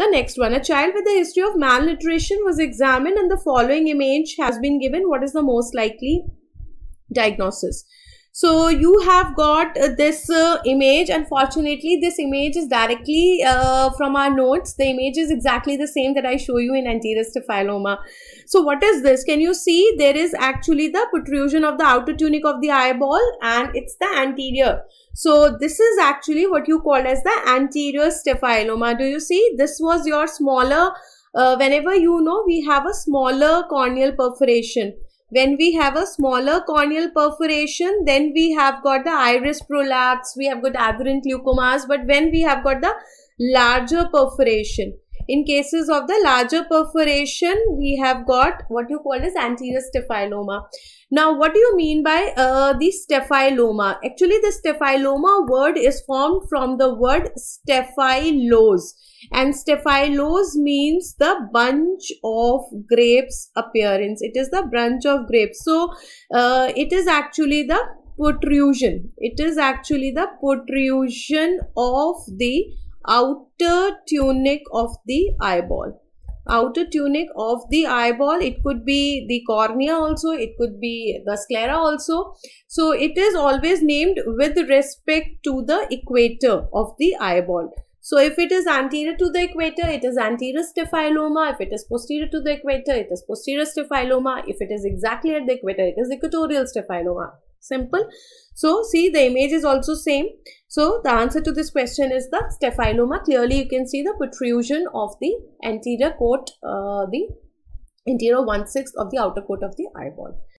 The next one, a child with a history of malnutrition was examined and the following image has been given. What is the most likely diagnosis? so you have got uh, this uh, image unfortunately this image is directly uh, from our notes the image is exactly the same that i show you in anterior styphyloma so what is this can you see there is actually the protrusion of the outer tunic of the eyeball and it's the anterior so this is actually what you call as the anterior styphyloma do you see this was your smaller uh, whenever you know we have a smaller corneal perforation when we have a smaller corneal perforation, then we have got the iris prolapse, we have got aberrant leucomas, but when we have got the larger perforation, in cases of the larger perforation, we have got what you call as anterior cephaloma. Now, what do you mean by uh, the cephaloma? Actually, the cephaloma word is formed from the word stephylos. And stephylos means the bunch of grapes appearance. It is the bunch of grapes. So, uh, it is actually the protrusion. It is actually the protrusion of the outer tunic of the eyeball outer tunic of the eyeball it could be the cornea also it could be the sclera also so it is always named with respect to the equator of the eyeball so if it is anterior to the equator, it is anterior styphyloma. If it is posterior to the equator, it is posterior styphyloma. If it is exactly at the equator, it is equatorial styphyloma. Simple. So see the image is also same. So the answer to this question is the staphyloma. Clearly you can see the protrusion of the anterior coat, uh, the anterior one-sixth of the outer coat of the eyeball.